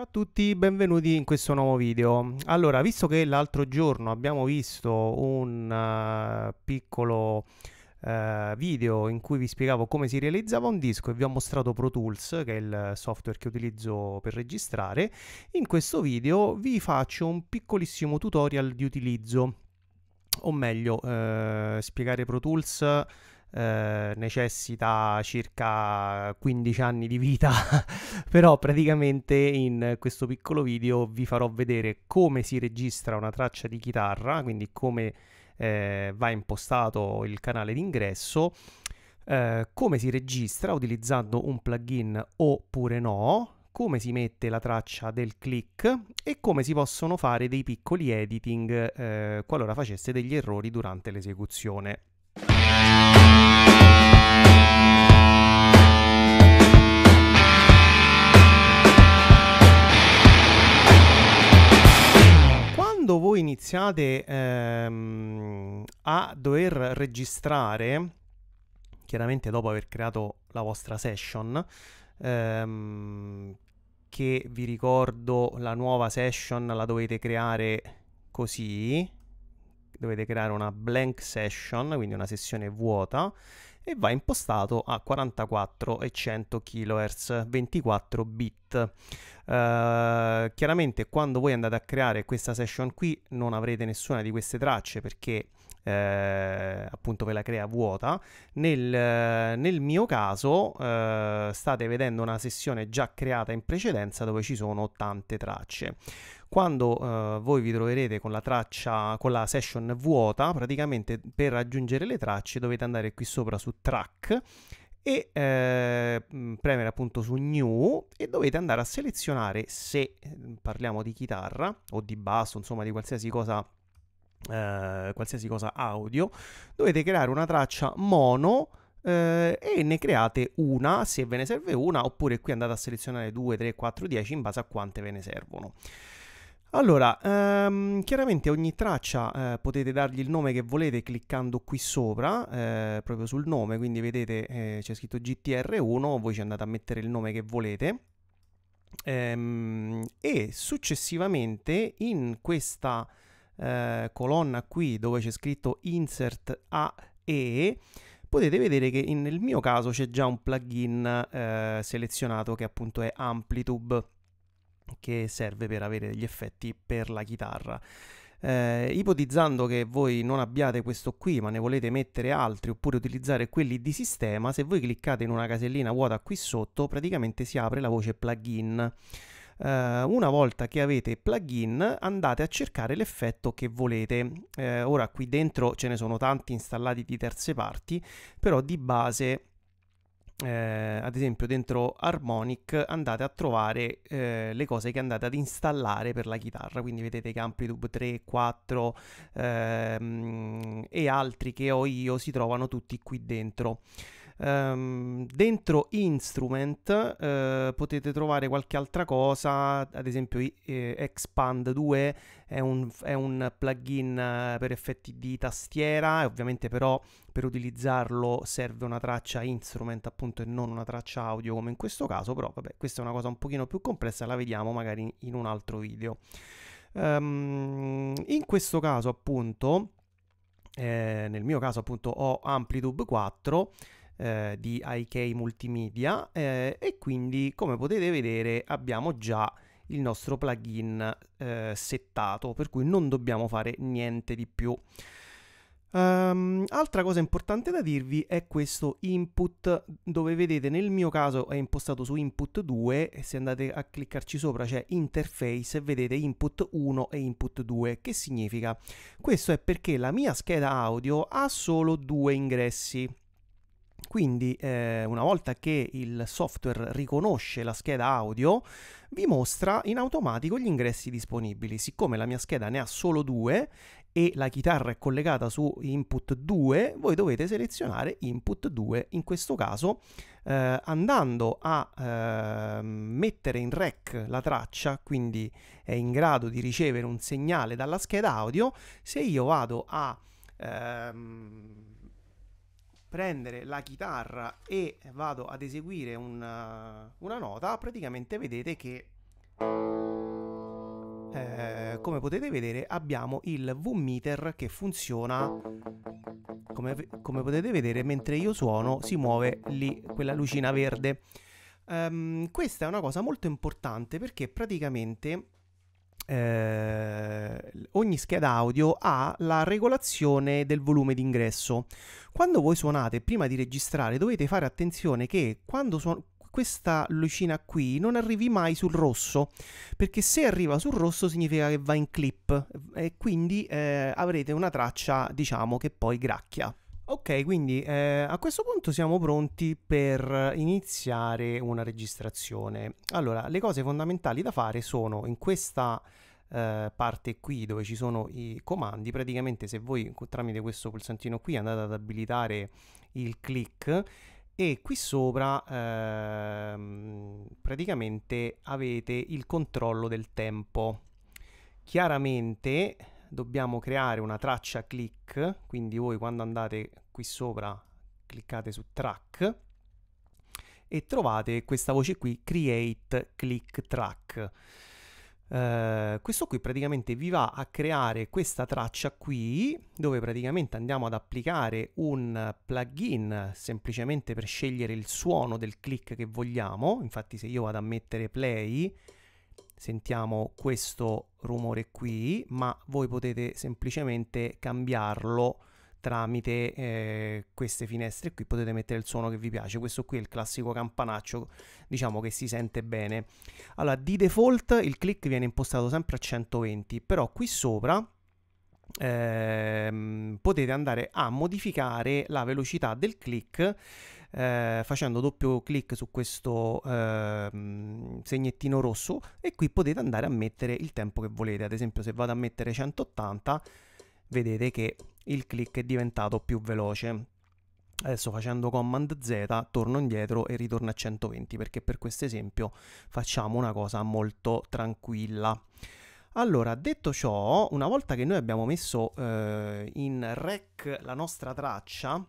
Ciao a tutti, benvenuti in questo nuovo video. Allora, visto che l'altro giorno abbiamo visto un uh, piccolo uh, video in cui vi spiegavo come si realizzava un disco e vi ho mostrato Pro Tools, che è il software che utilizzo per registrare, in questo video vi faccio un piccolissimo tutorial di utilizzo, o meglio, uh, spiegare Pro Tools eh, necessita circa 15 anni di vita, però praticamente in questo piccolo video vi farò vedere come si registra una traccia di chitarra, quindi come eh, va impostato il canale d'ingresso, eh, come si registra utilizzando un plugin oppure no, come si mette la traccia del click e come si possono fare dei piccoli editing eh, qualora facesse degli errori durante l'esecuzione. iniziate ehm, a dover registrare, chiaramente dopo aver creato la vostra session, ehm, che vi ricordo la nuova session la dovete creare così, dovete creare una blank session, quindi una sessione vuota, e va impostato a 44 e 100 kHz 24 bit uh, chiaramente quando voi andate a creare questa session qui non avrete nessuna di queste tracce perché eh, appunto ve la crea vuota nel, nel mio caso eh, state vedendo una sessione già creata in precedenza dove ci sono tante tracce quando eh, voi vi troverete con la traccia, con la session vuota, praticamente per aggiungere le tracce dovete andare qui sopra su track e eh, mm, premere appunto su new e dovete andare a selezionare se mm, parliamo di chitarra o di basso, insomma di qualsiasi cosa eh, qualsiasi cosa audio, dovete creare una traccia mono eh, e ne create una se ve ne serve una, oppure qui andate a selezionare 2, 3, 4, 10 in base a quante ve ne servono. Allora, ehm, chiaramente ogni traccia eh, potete dargli il nome che volete cliccando qui sopra, eh, proprio sul nome, quindi vedete eh, c'è scritto GTR1, voi ci andate a mettere il nome che volete. Ehm, e successivamente in questa eh, colonna qui dove c'è scritto Insert AE, potete vedere che in, nel mio caso c'è già un plugin eh, selezionato che appunto è Amplitude che serve per avere degli effetti per la chitarra. Eh, ipotizzando che voi non abbiate questo qui ma ne volete mettere altri oppure utilizzare quelli di sistema, se voi cliccate in una casellina vuota qui sotto praticamente si apre la voce plugin. Eh, una volta che avete plugin andate a cercare l'effetto che volete. Eh, ora qui dentro ce ne sono tanti installati di terze parti, però di base eh, ad esempio dentro Harmonic andate a trovare eh, le cose che andate ad installare per la chitarra, quindi vedete che Amplitude 3, 4 ehm, e altri che ho io si trovano tutti qui dentro. Um, dentro Instrument uh, potete trovare qualche altra cosa, ad esempio eh, Expand 2 è un, è un plugin eh, per effetti di tastiera, ovviamente però per utilizzarlo serve una traccia Instrument appunto e non una traccia audio come in questo caso, però vabbè questa è una cosa un pochino più complessa, la vediamo magari in, in un altro video. Um, in questo caso appunto... Eh, nel mio caso appunto ho Amplitude 4 eh, di IK Multimedia eh, e quindi come potete vedere abbiamo già il nostro plugin eh, settato per cui non dobbiamo fare niente di più. Um, altra cosa importante da dirvi è questo input dove vedete nel mio caso è impostato su input 2 e se andate a cliccarci sopra c'è interface e vedete input 1 e input 2 che significa questo è perché la mia scheda audio ha solo due ingressi quindi eh, una volta che il software riconosce la scheda audio, vi mostra in automatico gli ingressi disponibili. Siccome la mia scheda ne ha solo due e la chitarra è collegata su input 2, voi dovete selezionare input 2 in questo caso eh, andando a eh, mettere in rec la traccia, quindi è in grado di ricevere un segnale dalla scheda audio. Se io vado a... Ehm, prendere la chitarra e vado ad eseguire una, eh, una nota, praticamente vedete che, eh, come potete vedere, abbiamo il V-meter che funziona, come, come, potete vedere, mentre io suono si muove lì quella lucina verde. Um, questa è una cosa molto importante perché praticamente eh, ogni scheda audio ha la regolazione del volume d'ingresso. Quando voi suonate prima di registrare dovete fare attenzione che quando suonate questa lucina qui non arrivi mai sul rosso, perché se arriva sul rosso significa che va in clip e quindi eh, avrete una traccia diciamo che poi gracchia. Ok, quindi eh, a questo punto siamo pronti per iniziare una registrazione. Allora, le cose fondamentali da fare sono in questa eh, parte qui dove ci sono i comandi, praticamente se voi tramite questo pulsantino qui andate ad abilitare il click e qui sopra eh, praticamente avete il controllo del tempo. Chiaramente dobbiamo creare una traccia click, quindi voi quando andate qui sopra cliccate su track e trovate questa voce qui create click track. Uh, questo qui praticamente vi va a creare questa traccia qui dove praticamente andiamo ad applicare un plugin semplicemente per scegliere il suono del click che vogliamo infatti se io vado a mettere play sentiamo questo rumore qui, ma voi potete semplicemente cambiarlo tramite eh, queste finestre qui potete mettere il suono che vi piace questo qui è il classico campanaccio diciamo che si sente bene allora di default il click viene impostato sempre a 120 però qui sopra ehm, potete andare a modificare la velocità del click eh, facendo doppio clic su questo eh, segnettino rosso e qui potete andare a mettere il tempo che volete ad esempio se vado a mettere 180 vedete che il click è diventato più veloce adesso facendo command z torno indietro e ritorno a 120 perché per questo esempio facciamo una cosa molto tranquilla allora, detto ciò, una volta che noi abbiamo messo eh, in rec la nostra traccia,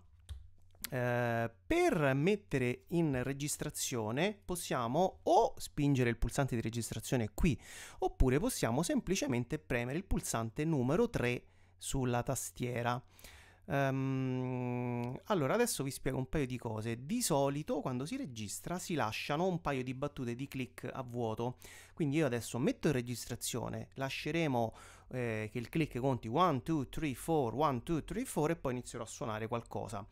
eh, per mettere in registrazione possiamo o spingere il pulsante di registrazione qui oppure possiamo semplicemente premere il pulsante numero 3 sulla tastiera. Um, allora, adesso vi spiego un paio di cose. Di solito, quando si registra, si lasciano un paio di battute di click a vuoto. Quindi io adesso metto in registrazione, lasceremo eh, che il click conti 1, 2, 3, 4, 1, 2, 3, 4 e poi inizierò a suonare qualcosa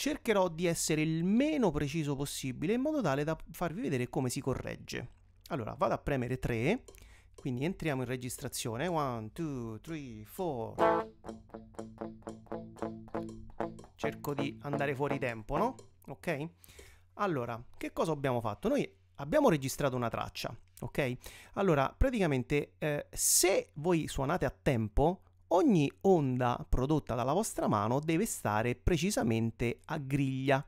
cercherò di essere il meno preciso possibile in modo tale da farvi vedere come si corregge. Allora, vado a premere 3, quindi entriamo in registrazione. 1, 2, 3, 4. Cerco di andare fuori tempo, no? Ok? Allora, che cosa abbiamo fatto? Noi abbiamo registrato una traccia, ok? Allora, praticamente, eh, se voi suonate a tempo, Ogni onda prodotta dalla vostra mano deve stare precisamente a griglia.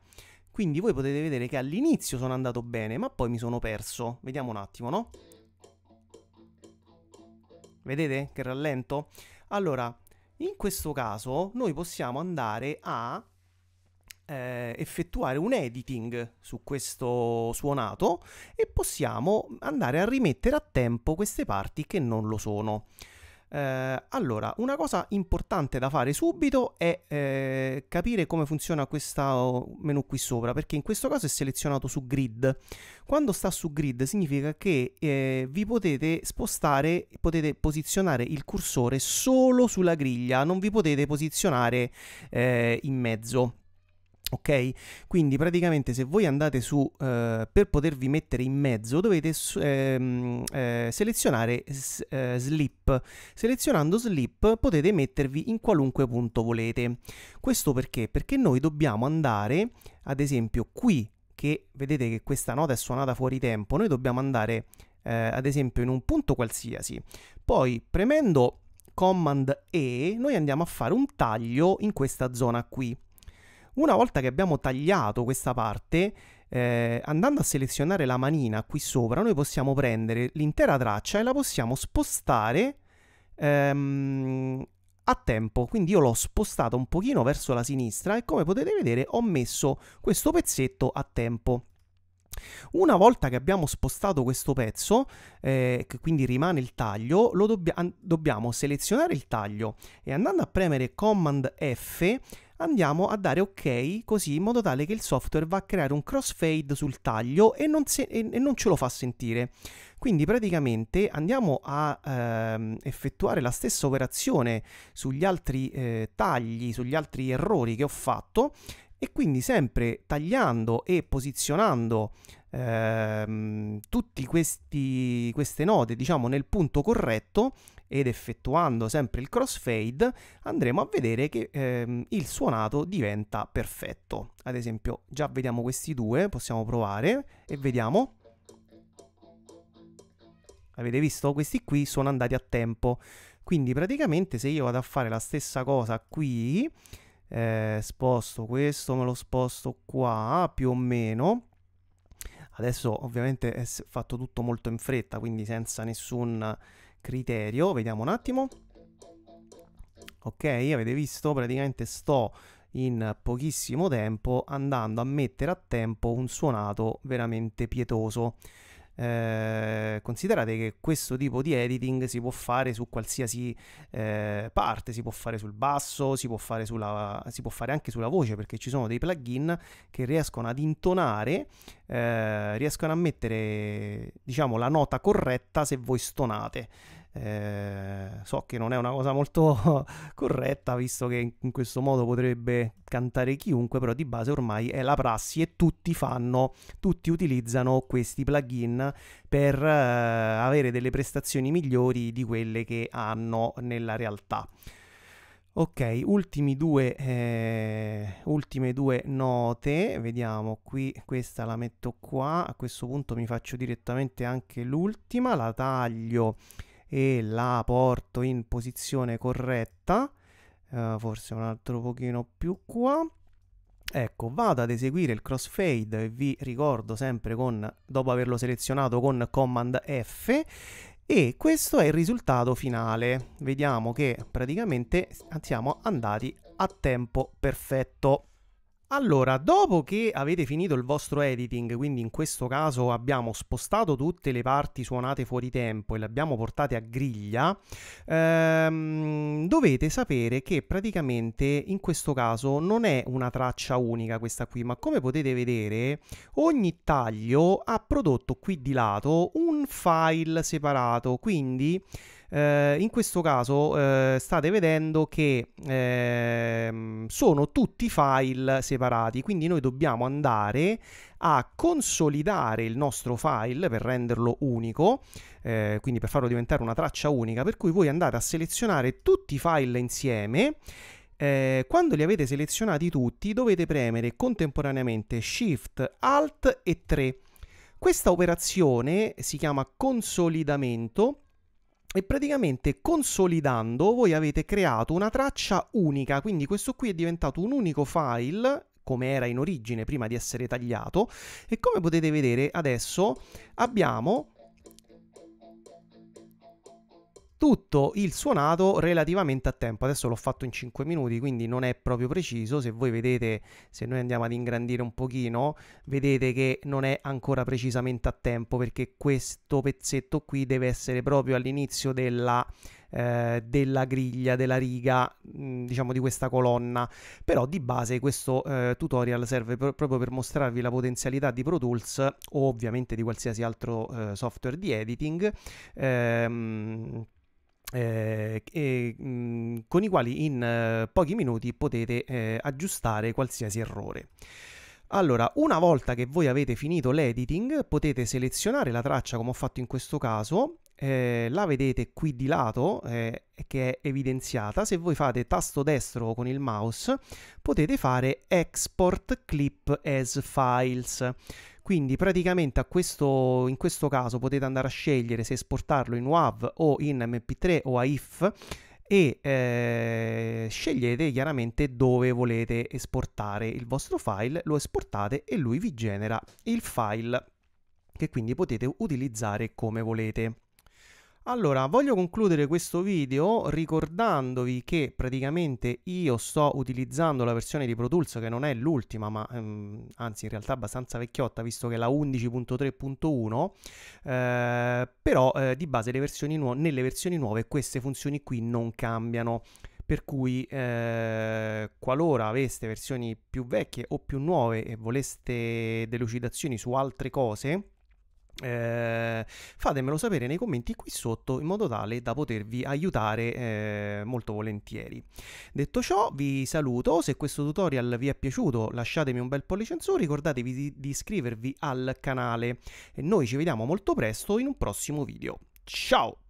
Quindi voi potete vedere che all'inizio sono andato bene, ma poi mi sono perso. Vediamo un attimo, no? Vedete che rallento? Allora, in questo caso noi possiamo andare a eh, effettuare un editing su questo suonato e possiamo andare a rimettere a tempo queste parti che non lo sono. Eh, allora, una cosa importante da fare subito è eh, capire come funziona questo oh, menu qui sopra, perché in questo caso è selezionato su grid. Quando sta su grid significa che eh, vi potete spostare, potete posizionare il cursore solo sulla griglia, non vi potete posizionare eh, in mezzo. Ok? Quindi praticamente se voi andate su eh, per potervi mettere in mezzo dovete ehm, eh, selezionare eh, slip. Selezionando slip potete mettervi in qualunque punto volete. Questo perché? Perché noi dobbiamo andare ad esempio qui che vedete che questa nota è suonata fuori tempo, noi dobbiamo andare eh, ad esempio in un punto qualsiasi. Poi premendo Command E noi andiamo a fare un taglio in questa zona qui. Una volta che abbiamo tagliato questa parte, eh, andando a selezionare la manina qui sopra, noi possiamo prendere l'intera traccia e la possiamo spostare ehm, a tempo. Quindi io l'ho spostata un pochino verso la sinistra e come potete vedere ho messo questo pezzetto a tempo. Una volta che abbiamo spostato questo pezzo, eh, che quindi rimane il taglio, dobbia dobbiamo selezionare il taglio e andando a premere Command F andiamo a dare ok così in modo tale che il software va a creare un crossfade sul taglio e non, se- e non ce lo fa sentire. Quindi praticamente andiamo a ehm, effettuare la stessa operazione sugli altri eh, tagli, sugli altri errori che ho fatto e quindi sempre tagliando e posizionando ehm, tutte queste note diciamo nel punto corretto ed effettuando sempre il crossfade andremo a vedere che ehm, il suonato diventa perfetto. Ad esempio già vediamo questi due, possiamo provare e vediamo. Avete visto? Questi qui sono andati a tempo. Quindi praticamente se io vado a fare la stessa cosa qui, eh, sposto questo, me lo sposto qua più o meno. Adesso ovviamente è fatto tutto molto in fretta, quindi senza nessun criterio, vediamo un attimo. Ok, avete visto, praticamente sto in pochissimo tempo andando a mettere a tempo un suonato veramente pietoso. Eh, considerate che questo tipo di editing si può fare su qualsiasi eh, parte, si può fare sul basso, si può fare, sulla, si può fare, anche sulla voce perché ci sono dei plugin che riescono ad intonare, eh, riescono a mettere diciamo la nota corretta se voi stonate. Eh, so che non è una cosa molto corretta, visto che in questo modo potrebbe cantare chiunque, però di base ormai è la prassi e tutti fanno, tutti utilizzano questi plugin per eh, avere delle prestazioni migliori di quelle che hanno nella realtà. Ok, ultimi due, eh, ultime due note, vediamo qui, questa la metto qua, a questo punto mi faccio direttamente anche l'ultima, la taglio e la porto in posizione corretta, uh, forse un altro pochino più qua. Ecco, vado ad eseguire il crossfade e vi ricordo sempre con, dopo averlo selezionato con Command F e questo è il risultato finale. Vediamo che praticamente siamo andati a tempo perfetto. Allora, dopo che avete finito il vostro editing, quindi in questo caso abbiamo spostato tutte le parti suonate fuori tempo e le abbiamo portate a griglia, ehm, dovete sapere che praticamente in questo caso non è una traccia unica questa qui, ma come potete vedere ogni taglio ha prodotto qui di lato un file separato, quindi eh, in questo caso eh, state vedendo che eh, sono tutti file separati, quindi noi dobbiamo andare a consolidare il nostro file per renderlo unico, eh, quindi per farlo diventare una traccia unica, per cui voi andate a selezionare tutti i file insieme eh, quando li avete selezionati tutti dovete premere contemporaneamente Shift, Alt e 3. Questa operazione si chiama consolidamento e praticamente consolidando voi avete creato una traccia unica, quindi questo qui è diventato un unico file come era in origine prima di essere tagliato e come potete vedere adesso abbiamo tutto il suonato relativamente a tempo. Adesso l'ho fatto in 5 minuti, quindi non è proprio preciso. Se voi vedete, se noi andiamo ad ingrandire un pochino, vedete che non è ancora precisamente a tempo perché questo pezzetto qui deve essere proprio all'inizio della eh, della griglia, della riga, mm, diciamo di questa colonna. Però di base questo eh, tutorial serve pr proprio per mostrarvi la potenzialità di Pro Tools o ovviamente di qualsiasi altro eh, software di editing. Ehm, eh, e, mh, mm, con i quali in eh, pochi minuti potete eh, aggiustare qualsiasi errore. Allora, una volta che voi avete finito l'editing, potete selezionare la traccia come ho fatto in questo caso, eh, la vedete qui di lato eh, che è evidenziata, se voi fate tasto destro con il mouse potete fare export clip as files. Quindi praticamente questo, in questo caso potete andare a scegliere se esportarlo in WAV o in MP3 o a IF e eh, scegliete chiaramente dove volete esportare il vostro file, lo esportate e lui vi genera il file che quindi potete utilizzare come volete. Allora, voglio concludere questo video ricordandovi che praticamente io sto utilizzando la versione di Pro Tools che non è l'ultima, ma ehm, anzi in realtà abbastanza vecchiotta visto che è la 11.3.1, eh, però eh, di base versioni nelle versioni nuove queste funzioni qui non cambiano. Per cui eh, qualora aveste versioni più vecchie o più nuove e voleste delucidazioni su altre cose, eh, fatemelo sapere nei commenti qui sotto in modo tale da potervi aiutare eh, molto volentieri. Detto ciò, vi saluto. Se questo tutorial vi è piaciuto, lasciatemi un bel pollice in su. Ricordatevi di, di iscrivervi al canale. E noi ci vediamo molto presto in un prossimo video. Ciao!